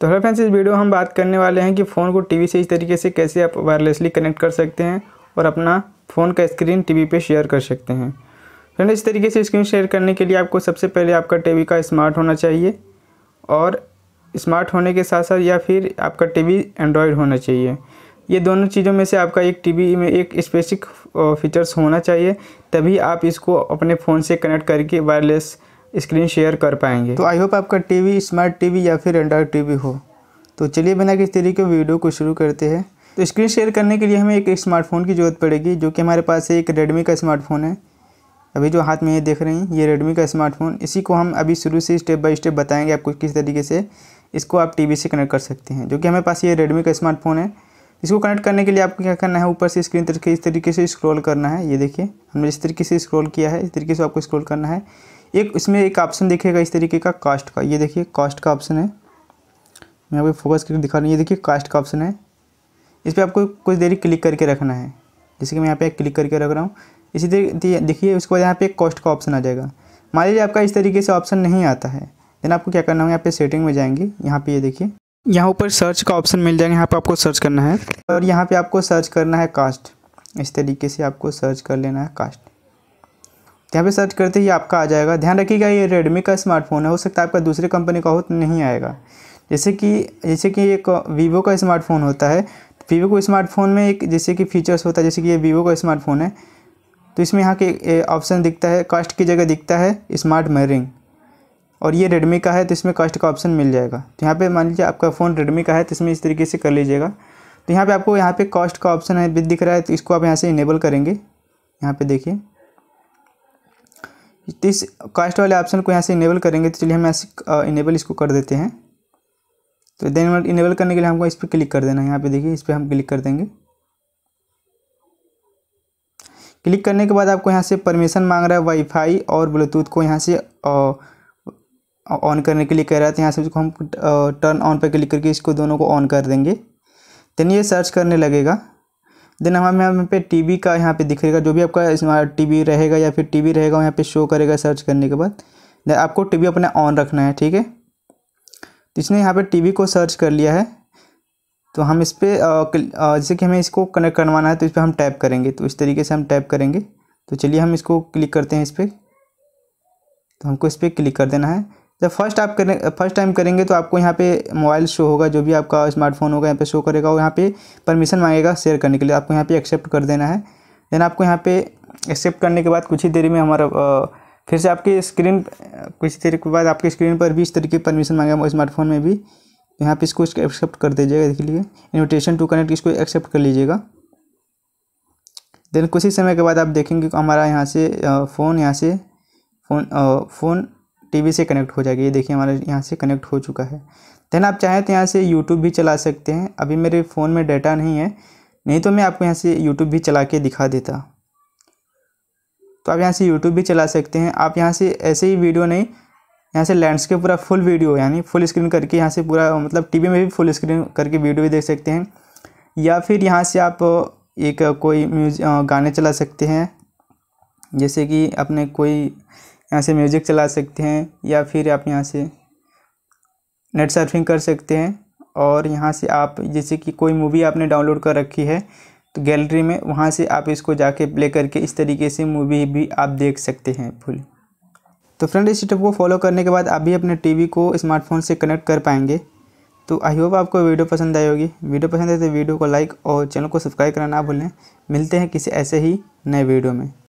तो hello friends इस video हम बात करने वाले हैं कि फ़ोन को टीवी से इस तरीके से कैसे आप वायरलेसली कनेक्ट कर सकते हैं और अपना फ़ोन का स्क्रीन टीवी पे शेयर कर सकते हैं फ्रेंड इस तरीके से स्क्रीन शेयर करने के लिए आपको सबसे पहले आपका टीवी का स्मार्ट होना चाहिए और स्मार्ट होने के साथ साथ या फिर आपका टी एंड्रॉयड होना चाहिए ये दोनों चीज़ों में से आपका एक टी में एक स्पेसिफिक फीचर्स होना चाहिए तभी आप इसको अपने फ़ोन से कनेक्ट करके वायरलेस स्क्रीन शेयर कर पाएंगे तो आई होप आपका टीवी स्मार्ट टीवी या फिर एंड्रॉयड टीवी हो तो चलिए बिना किस तरीके वीडियो को शुरू करते हैं तो स्क्रीन शेयर करने के लिए हमें एक स्मार्टफ़ोन की ज़रूरत पड़ेगी जो कि हमारे पास एक रेडमी का स्मार्टफ़ोन है अभी जो हाथ में ये देख रहे हैं ये रेडमी का स्मार्टफ़ोन इसी को हम अभी शुरू से स्टेप बाय स्टेप बताएंगे आपको किस तरीके से इसको आप टीवी से कनेक्ट कर सकते हैं जो कि हमारे पास ये रेडमी का स्मार्टफ़ोन है इसको कनेक्ट करने के लिए आपको क्या करना है ऊपर से स्क्रीन तरीके इस तरीके से स्क्रॉल करना है ये देखिए हमने इस तरीके से स्क्रॉल किया है इस तरीके से आपको स्क्रॉल करना है एक इसमें एक ऑप्शन देखिएगा इस तरीके का कास्ट का ये देखिए कास्ट का ऑप्शन है मैं आपको फोकस करके दिखा रहा हूँ ये देखिए कास्ट का ऑप्शन है इस पर आपको कुछ देरी क्लिक करके रखना है जैसे कि मैं यहाँ पे क्लिक करके रख रहा हूँ इसी तरीके देखिए उसके बाद यहाँ पे कॉस्ट का ऑप्शन आ जाएगा मान लीजिए आपका इस तरीके से ऑप्शन नहीं आता है देन आपको क्या करना होगा यहाँ पे सेटिंग में जाएंगे यहाँ पे ये देखिए यहाँ ऊपर सर्च का ऑप्शन मिल जाएगा यहाँ पर आपको सर्च करना है और यहाँ पर आपको सर्च करना है कास्ट इस तरीके से आपको सर्च कर लेना है कास्ट यहाँ पे सर्च करते ही आपका आ जाएगा ध्यान रखिएगा ये रेडमी का स्मार्टफोन है हो सकता है आपका दूसरे कंपनी का हो तो नहीं आएगा जैसे कि जैसे कि एक वीवो का स्मार्टफोन होता है वीवो को स्मार्टफोन में एक जैसे कि फीचर्स होता है जैसे कि ये वीवो का स्मार्टफोन है तो इसमें यहाँ के ऑप्शन दिखता है कास्ट की जगह दिखता है स्मार्ट मयरिंग और ये रेडमी का है तो इसमें कास्ट का ऑप्शन मिल जाएगा तो यहाँ पे मान लीजिए आपका फ़ोन रेडमी का है तो इसमें इस तरीके से कर लीजिएगा तो यहाँ पे आपको यहाँ पे कास्ट का ऑप्शन है दिख रहा है तो इसको आप यहाँ से इनेबल करेंगे यहाँ पे देखिए इस कास्ट वाले ऑप्शन को यहाँ से इनेबल करेंगे तो चलिए हम यहाँ इनेबल इसको कर देते हैं तो देन इनेबल करने के लिए हमको इस पर क्लिक कर देना है यहाँ पे देखिए इस पर हम क्लिक कर देंगे क्लिक करने के बाद आपको यहाँ से परमिशन मांग रहा है वाईफाई और ब्लूटूथ को यहाँ से ऑन करने के लिए कह रहा है तो यहाँ से इसको हम टर्न ऑन पर क्लिक करके इसको दोनों को ऑन कर देंगे देन ये सर्च करने लगेगा देन हमें यहाँ पे टीवी का यहाँ पे दिखेगा जो भी आपका स्मार्ट टीवी रहेगा या फिर टीवी रहेगा यहाँ पे शो करेगा सर्च करने के बाद देन आपको टीवी अपना ऑन रखना है ठीक है तो इसने यहाँ पे टीवी को सर्च कर लिया है तो हम इस पर जैसे कि हमें इसको कनेक्ट करवाना है तो इस पर हम टैप करेंगे तो इस तरीके से हम टैप करेंगे तो चलिए हम इसको क्लिक करते हैं इस पर तो हमको इस पर क्लिक कर देना है जब फर्स्ट आप करें फर्स्ट टाइम करेंगे तो आपको यहाँ पे मोबाइल शो होगा जो भी आपका स्मार्टफोन होगा यहाँ पे शो करेगा और यहाँ पे परमिशन मांगेगा शेयर करने के लिए आपको यहाँ पे एक्सेप्ट कर देना है देन आपको यहाँ पे एक्सेप्ट करने के बाद कुछ ही देरी में हमारा फिर से आपकी स्क्रीन कुछ देर के बाद आपकी स्क्रीन पर भी इस तरीके की परमिशन मांगेगा स्मार्टफोन में भी यहाँ पर इसको एक्सेप्ट कर दीजिएगा देख लीजिए इन्विटेशन टू कनेक्ट इसको एक्सेप्ट कर लीजिएगा देन कुछ ही समय के बाद आप देखेंगे हमारा यहाँ से फ़ोन यहाँ से फ़ोन फ़ोन टीवी से कनेक्ट हो जाएगी ये देखिए हमारे यहाँ से कनेक्ट हो चुका है देन आप चाहें तो यहाँ से यूट्यूब भी चला सकते हैं अभी मेरे फ़ोन में डाटा नहीं है नहीं तो मैं आपको यहाँ से यूट्यूब भी चला के दिखा देता तो आप यहाँ से यूट्यूब भी चला सकते हैं आप यहाँ से ऐसे ही वीडियो नहीं यहाँ से लैंडस्केप पूरा फुल वीडियो यानी फुल स्क्रीन करके यहाँ से पूरा मतलब टी में भी फुल स्क्रीन करके वीडियो भी देख सकते हैं या फिर यहाँ से आप एक कोई म्यूज गाने चला सकते हैं जैसे कि अपने कोई यहाँ से म्यूज़िक चला सकते हैं या फिर आप यहाँ से नेट सर्फिंग कर सकते हैं और यहाँ से आप जैसे कि कोई मूवी आपने डाउनलोड कर रखी है तो गैलरी में वहाँ से आप इसको जाके प्ले करके इस तरीके से मूवी भी आप देख सकते हैं फुल तो फ्रेंड इस स्टेप को फॉलो करने के बाद आप भी अपने टीवी को स्मार्टफोन से कनेक्ट कर पाएंगे तो आई होप आपको वीडियो पसंद आई होगी वीडियो पसंद आए तो वीडियो को लाइक और चैनल को सब्सक्राइब करना ना भूलें मिलते हैं किसी ऐसे ही नए वीडियो में